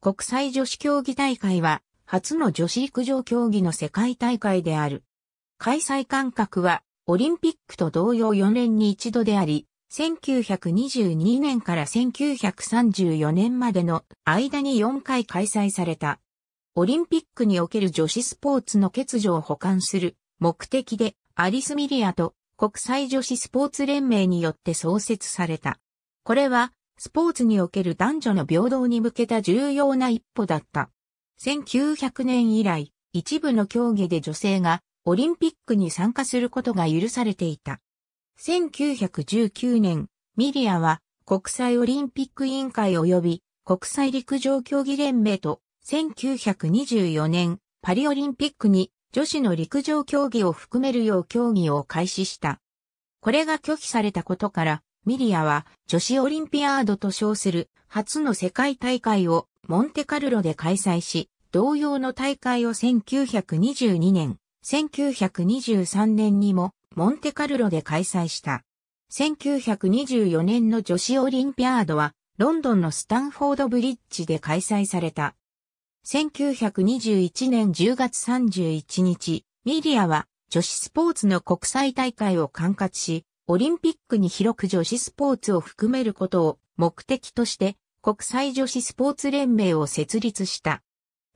国際女子競技大会は、初の女子陸上競技の世界大会である。開催間隔は、オリンピックと同様4年に一度であり、1922年から1934年までの間に4回開催された。オリンピックにおける女子スポーツの欠如を補完する目的でアリスミリアと国際女子スポーツ連盟によって創設された。これはスポーツにおける男女の平等に向けた重要な一歩だった。1900年以来、一部の競技で女性がオリンピックに参加することが許されていた。1919年、ミリアは国際オリンピック委員会及び国際陸上競技連盟と1924年パリオリンピックに女子の陸上競技を含めるよう競技を開始した。これが拒否されたことからミリアは女子オリンピアードと称する初の世界大会をモンテカルロで開催し、同様の大会を1922年、1923年にもモンテカルロで開催した。1924年の女子オリンピアードはロンドンのスタンフォードブリッジで開催された。1921年10月31日、ミリアは女子スポーツの国際大会を管轄し、オリンピックに広く女子スポーツを含めることを目的として国際女子スポーツ連盟を設立した。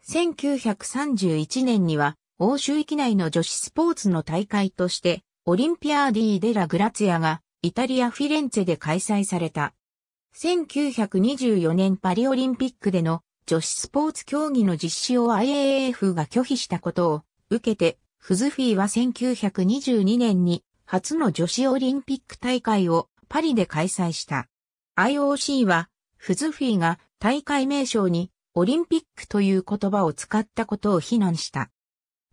1931年には欧州域内の女子スポーツの大会としてオリンピアーディー・デラ・グラツィアがイタリア・フィレンツェで開催された。1924年パリオリンピックでの女子スポーツ競技の実施を IAAF が拒否したことを受けて、フズフィーは1922年に初の女子オリンピック大会をパリで開催した。IOC は、フズフィーが大会名称にオリンピックという言葉を使ったことを非難した。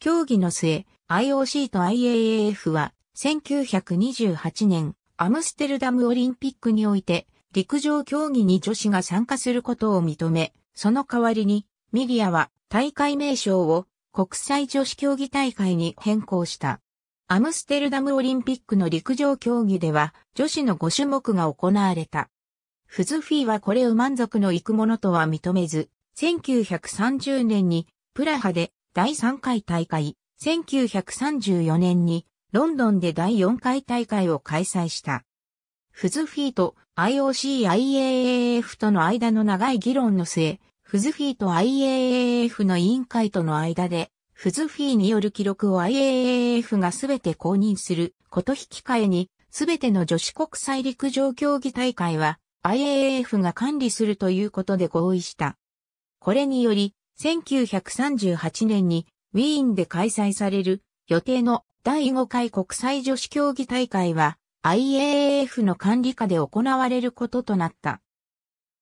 協議の末、IOC と IAAF は1928年アムステルダムオリンピックにおいて陸上競技に女子が参加することを認め、その代わりにミリアは大会名称を国際女子競技大会に変更した。アムステルダムオリンピックの陸上競技では女子の5種目が行われた。フズフィーはこれを満足のいくものとは認めず、1930年にプラハで第3回大会、1934年にロンドンで第4回大会を開催した。フズフィーと IOC-IAAF との間の長い議論の末、フズフィーと IAAF の委員会との間でフズフィーによる記録を IAAF がすべて公認すること引き換えに、すべての女子国際陸上競技大会は IAAF が管理するということで合意した。これにより、1938年にウィーンで開催される予定の第5回国際女子競技大会は IAAF の管理下で行われることとなった。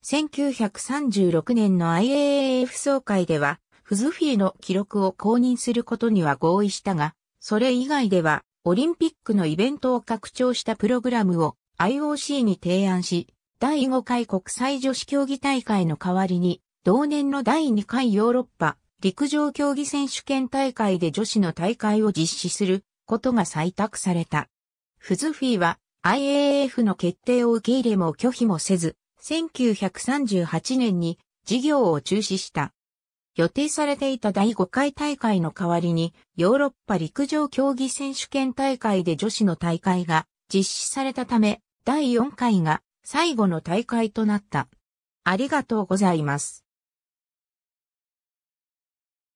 1936年の IAAF 総会ではフズフィエの記録を公認することには合意したが、それ以外では、オリンピックのイベントを拡張したプログラムを IOC に提案し、第5回国際女子競技大会の代わりに、同年の第2回ヨーロッパ陸上競技選手権大会で女子の大会を実施することが採択された。フズフィーは IAF の決定を受け入れも拒否もせず、1938年に事業を中止した。予定されていた第5回大会の代わりに、ヨーロッパ陸上競技選手権大会で女子の大会が実施されたため、第4回が最後の大会となった。ありがとうございます。